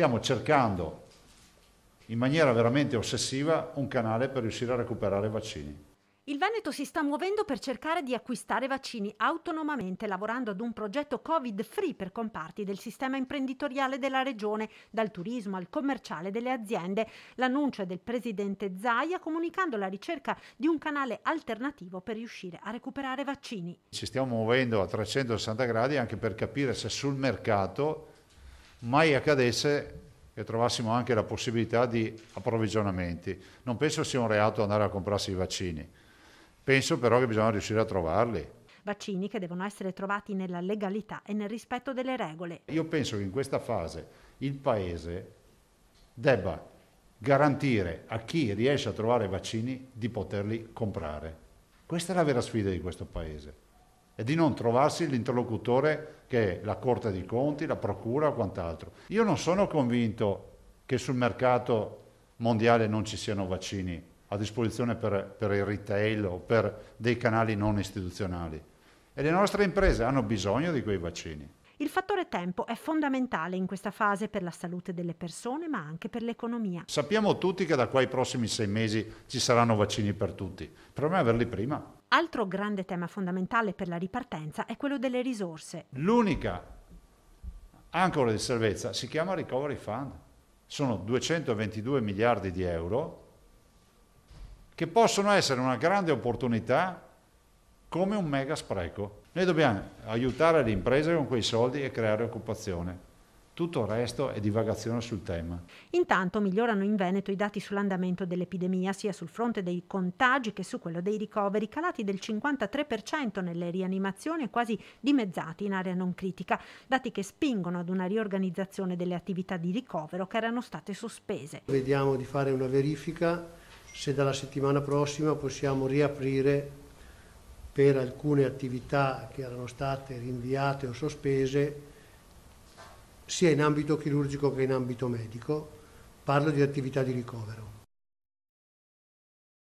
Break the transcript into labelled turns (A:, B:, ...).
A: Stiamo cercando in maniera veramente ossessiva un canale per riuscire a
B: recuperare vaccini. Il Veneto si sta muovendo per cercare di acquistare vaccini autonomamente, lavorando ad un progetto Covid-free per comparti del sistema imprenditoriale della regione, dal turismo al commerciale delle aziende. L'annuncio è del presidente Zaia comunicando la ricerca di un canale alternativo per riuscire a recuperare vaccini.
A: Ci stiamo muovendo a 360 gradi anche per capire se sul mercato mai accadesse che trovassimo anche la possibilità di approvvigionamenti. Non penso sia un reato andare a comprarsi i vaccini, penso però che bisogna riuscire a trovarli.
B: Vaccini che devono essere trovati nella legalità e nel rispetto delle regole.
A: Io penso che in questa fase il Paese debba garantire a chi riesce a trovare vaccini di poterli comprare. Questa è la vera sfida di questo Paese e di non trovarsi l'interlocutore che è la Corte dei Conti, la Procura o quant'altro. Io non sono convinto che sul mercato mondiale non ci siano vaccini a disposizione per, per il retail o per dei canali non istituzionali e le nostre imprese hanno bisogno di quei vaccini.
B: Il fattore tempo è fondamentale in questa fase per la salute delle persone ma anche per l'economia.
A: Sappiamo tutti che da qua ai prossimi sei mesi ci saranno vaccini per tutti, il problema è averli prima.
B: Altro grande tema fondamentale per la ripartenza è quello delle risorse.
A: L'unica ancora di salvezza si chiama Recovery Fund. Sono 222 miliardi di euro che possono essere una grande opportunità come un mega spreco. Noi dobbiamo aiutare le imprese con quei soldi e creare occupazione. Tutto il resto è divagazione sul tema.
B: Intanto migliorano in Veneto i dati sull'andamento dell'epidemia, sia sul fronte dei contagi che su quello dei ricoveri, calati del 53% nelle rianimazioni e quasi dimezzati in area non critica, dati che spingono ad una riorganizzazione delle attività di ricovero che erano state sospese.
C: Vediamo di fare una verifica se dalla settimana prossima possiamo riaprire per alcune attività che erano state rinviate o sospese sia in ambito chirurgico che in ambito medico, parlo di attività di ricovero.